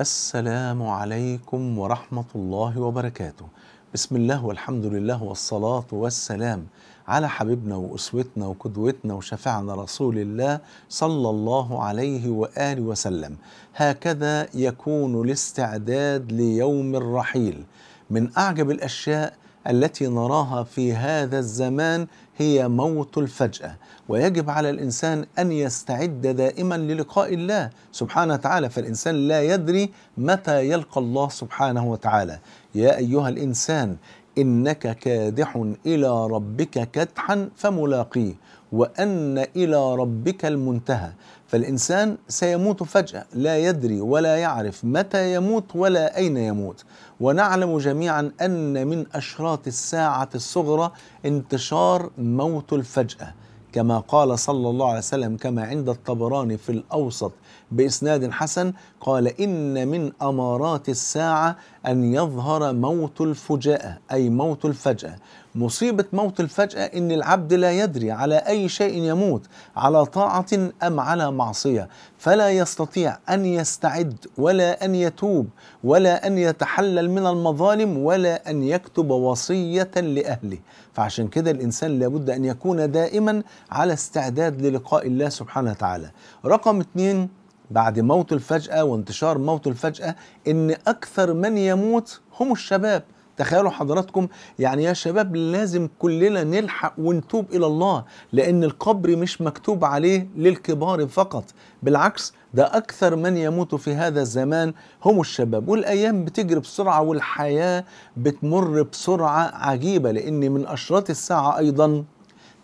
السلام عليكم ورحمة الله وبركاته بسم الله والحمد لله والصلاة والسلام على حبيبنا وأسوتنا وقدوتنا وشفعنا رسول الله صلى الله عليه وآله وسلم هكذا يكون الاستعداد ليوم الرحيل من أعجب الأشياء التي نراها في هذا الزمان هي موت الفجأة ويجب على الإنسان أن يستعد دائما للقاء الله سبحانه وتعالى فالإنسان لا يدري متى يلقى الله سبحانه وتعالى يا أيها الإنسان إنك كادح إلى ربك كدحا فملاقيه وأن إلى ربك المنتهى فالإنسان سيموت فجأة لا يدري ولا يعرف متى يموت ولا أين يموت ونعلم جميعا أن من أشراط الساعة الصغرى انتشار موت الفجأة كما قال صلى الله عليه وسلم كما عند الطبراني في الأوسط بإسناد حسن قال إن من أمارات الساعة أن يظهر موت الفجأة أي موت الفجأة مصيبة موت الفجأة إن العبد لا يدري على أي شيء يموت على طاعة أم على معصية فلا يستطيع أن يستعد ولا أن يتوب ولا أن يتحلل من المظالم ولا أن يكتب وصية لأهله فعشان كده الإنسان لابد أن يكون دائما على استعداد للقاء الله سبحانه وتعالى رقم اثنين بعد موت الفجأة وانتشار موت الفجأة إن أكثر من يموت هم الشباب تخيلوا حضراتكم يعني يا شباب لازم كلنا نلحق ونتوب الى الله لان القبر مش مكتوب عليه للكبار فقط بالعكس ده اكثر من يموت في هذا الزمان هم الشباب والايام بتجري بسرعه والحياه بتمر بسرعه عجيبه لان من اشراط الساعه ايضا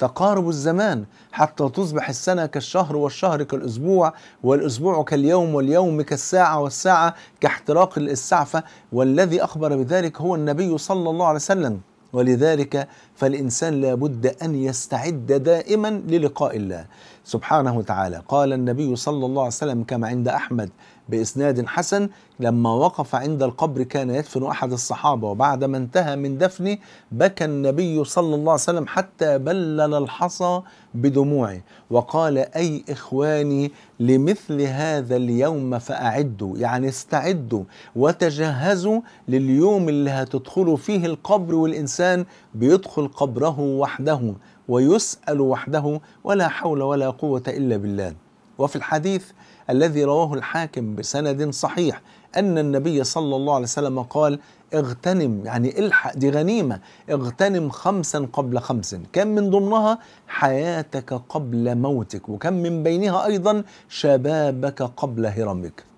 تقارب الزمان حتى تصبح السنة كالشهر والشهر كالأسبوع والأسبوع كاليوم واليوم كالساعة والساعة كاحتراق السعفة والذي أخبر بذلك هو النبي صلى الله عليه وسلم ولذلك فالإنسان لابد أن يستعد دائما للقاء الله سبحانه وتعالى قال النبي صلى الله عليه وسلم كما عند أحمد بإسناد حسن لما وقف عند القبر كان يدفن أحد الصحابة وبعدما انتهى من دفنه بكى النبي صلى الله عليه وسلم حتى بلل الحصى بدموعه وقال أي إخواني لمثل هذا اليوم فأعدوا يعني استعدوا وتجهزوا لليوم اللي هتدخلوا فيه القبر والإنسان بيدخل قبره وحده ويسأل وحده ولا حول ولا قوة إلا بالله وفي الحديث الذي رواه الحاكم بسند صحيح أن النبي صلى الله عليه وسلم قال اغتنم يعني الحق دي غنيمة اغتنم خمسا قبل خمس كم من ضمنها حياتك قبل موتك وكم من بينها أيضا شبابك قبل هرمك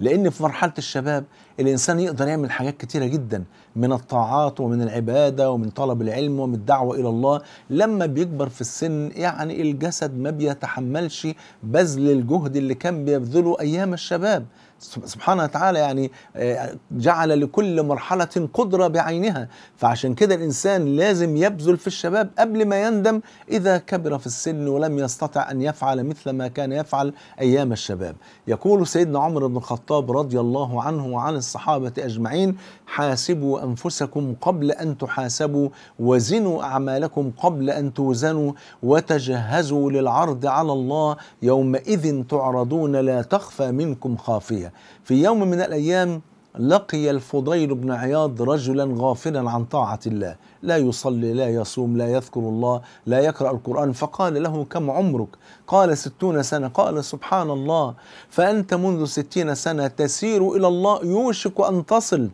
لأن في مرحلة الشباب الإنسان يقدر يعمل حاجات كتيرة جدا من الطاعات ومن العبادة ومن طلب العلم ومن الدعوة إلى الله لما بيكبر في السن يعني الجسد ما بيتحملش بذل الجهد اللي كان بيبذله أيام الشباب سبحانه وتعالى يعني آه، جعل لكل مرحلة قدرة بعينها فعشان كده الإنسان لازم يبذل في الشباب قبل ما يندم إذا كبر في السن ولم يستطع أن يفعل مثل ما كان يفعل أيام الشباب يقول سيدنا عمر بن الخطاب رضي الله عنه وعن الصحابة أجمعين حاسبوا أنفسكم قبل أن تحاسبوا وزنوا أعمالكم قبل أن توزنوا وتجهزوا للعرض على الله يومئذ تعرضون لا تخفى منكم خافية في يوم من الأيام لقي الفضيل بن عياض رجلا غافلا عن طاعة الله لا يصلي لا يصوم لا يذكر الله لا يقرأ القرآن فقال له كم عمرك قال ستون سنة قال سبحان الله فأنت منذ ستين سنة تسير إلى الله يوشك أن تصل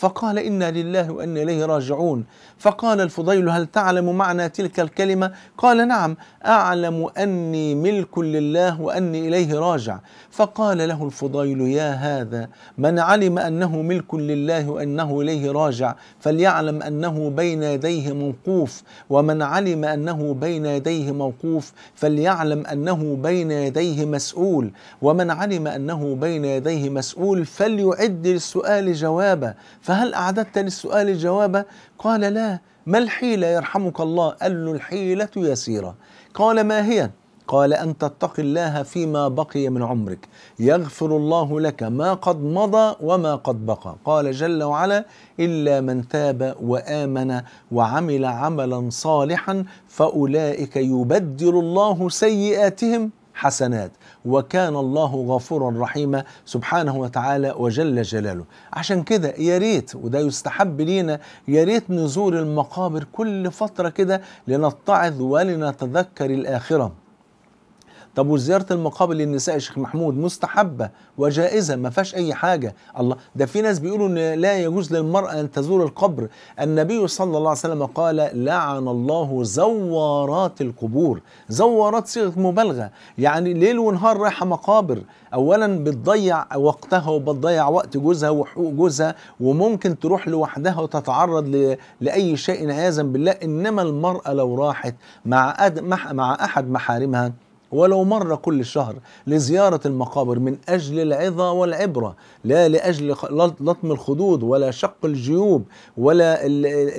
فقال إنا لله وإنا إليه راجعون فقال الفضيل هل تعلم معنى تلك الكلمة قال نعم أعلم أني ملك لله وأني إليه راجع فقال له الفضيل يا هذا من علم أنه ملك لله وأنه إليه راجع فليعلم أنه بين يديه موقوف ومن علم أنه بين يديه موقوف فليعلم أنه بين يديه مسؤول ومن علم أنه بين يديه مسؤول فليعد للسؤال جوابا فهل أعددت للسؤال الجواب قال لا ما الحيلة يرحمك الله قال له الحيلة يسيرة قال ما هي قال أن تتق الله فيما بقي من عمرك يغفر الله لك ما قد مضى وما قد بقى قال جل وعلا إلا من تاب وآمن وعمل عملا صالحا فأولئك يبدل الله سيئاتهم حسنات وكان الله غفورا رحيما سبحانه وتعالى وجل جلاله عشان كده يا ريت وده يستحب لينا يا ريت نزور المقابر كل فترة كده لنتعظ ولنتذكر الآخرة طب وزياره المقابر للنساء يا شيخ محمود مستحبه وجائزه ما فيهاش اي حاجه الله ده في ناس بيقولوا ان لا يجوز للمراه ان تزور القبر النبي صلى الله عليه وسلم قال لعن الله زوارات القبور زوارات صيغه مبالغه يعني ليل ونهار رايحه مقابر اولا بتضيع وقتها وبتضيع وقت جوزها وحقوق جوزها وممكن تروح لوحدها وتتعرض لاي شيء عياذا بالله انما المراه لو راحت مع مع احد محارمها ولو مرة كل شهر لزيارة المقابر من أجل العظة والعبرة لا لأجل لطم الخدود ولا شق الجيوب ولا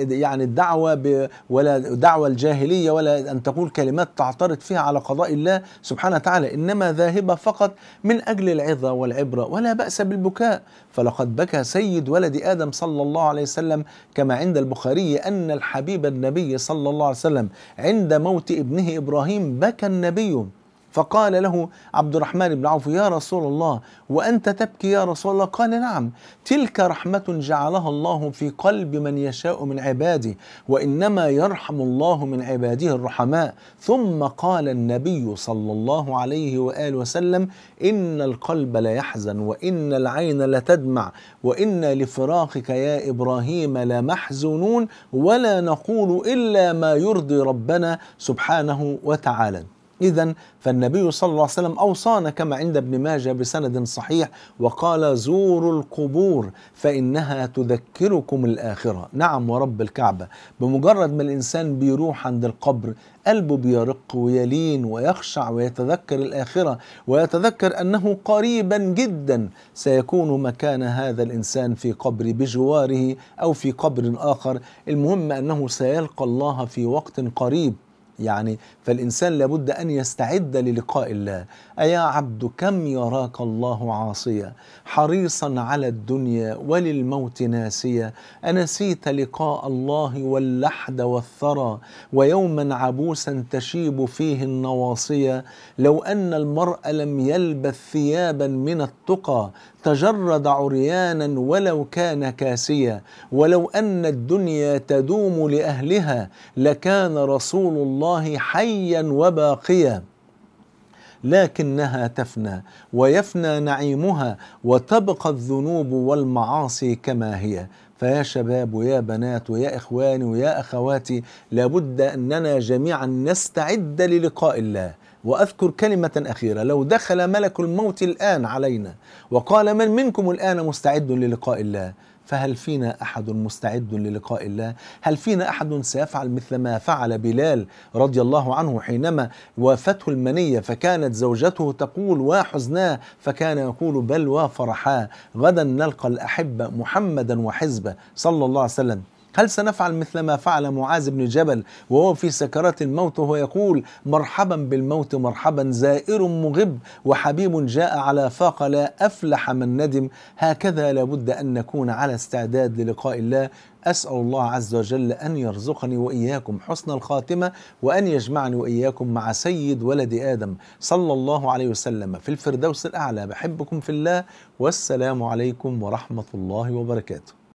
يعني الدعوة ولا دعوة الجاهلية ولا أن تقول كلمات تعترض فيها على قضاء الله سبحانه وتعالى إنما ذاهبة فقط من أجل العظة والعبرة ولا بأس بالبكاء فلقد بكى سيد ولد آدم صلى الله عليه وسلم كما عند البخاري أن الحبيب النبي صلى الله عليه وسلم عند موت ابنه إبراهيم بكى النبي فقال له عبد الرحمن بن عوف يا رسول الله وأنت تبكي يا رسول الله قال نعم تلك رحمة جعلها الله في قلب من يشاء من عباده وإنما يرحم الله من عباده الرحماء ثم قال النبي صلى الله عليه وآله وسلم إن القلب ليحزن وإن العين لتدمع وإنا لفراقك يا إبراهيم لمحزونون ولا نقول إلا ما يرضي ربنا سبحانه وتعالى إذا فالنبي صلى الله عليه وسلم أوصانا كما عند ابن ماجه بسند صحيح وقال زوروا القبور فإنها تذكركم الآخرة نعم ورب الكعبة بمجرد ما الإنسان بيروح عند القبر قلبه بيرق ويلين ويخشع ويتذكر الآخرة ويتذكر أنه قريبا جدا سيكون مكان هذا الإنسان في قبر بجواره أو في قبر آخر المهم أنه سيلقى الله في وقت قريب يعني فالإنسان لابد أن يستعد للقاء الله أيا عبد كم يراك الله عاصيا حريصا على الدنيا وللموت ناسيا أنسيت لقاء الله واللحد والثرى ويوما عبوسا تشيب فيه النواصيا لو أن المرء لم يلبث ثيابا من التقى تجرد عريانا ولو كان كاسيا ولو ان الدنيا تدوم لاهلها لكان رسول الله حيا وباقيا لكنها تفنى ويفنى نعيمها وتبقى الذنوب والمعاصي كما هي فيا شباب ويا بنات ويا اخواني ويا اخواتي لابد اننا جميعا نستعد للقاء الله وأذكر كلمة أخيرة لو دخل ملك الموت الآن علينا وقال من منكم الآن مستعد للقاء الله فهل فينا احد مستعد للقاء الله؟ هل فينا احد سيفعل مثل ما فعل بلال رضي الله عنه حينما وافته المنيه فكانت زوجته تقول وحزناه فكان يقول بل وفرحا غدا نلقى الاحبه محمدا وحزبه صلى الله عليه وسلم هل سنفعل مثل ما فعل معاذ بن جبل وهو في سكرات الموت وهو يقول مرحبا بالموت مرحبا زائر مغب وحبيب جاء على فاق لا أفلح من ندم هكذا لابد أن نكون على استعداد للقاء الله أسأل الله عز وجل أن يرزقني وإياكم حسن الخاتمة وأن يجمعني وإياكم مع سيد ولد آدم صلى الله عليه وسلم في الفردوس الأعلى بحبكم في الله والسلام عليكم ورحمة الله وبركاته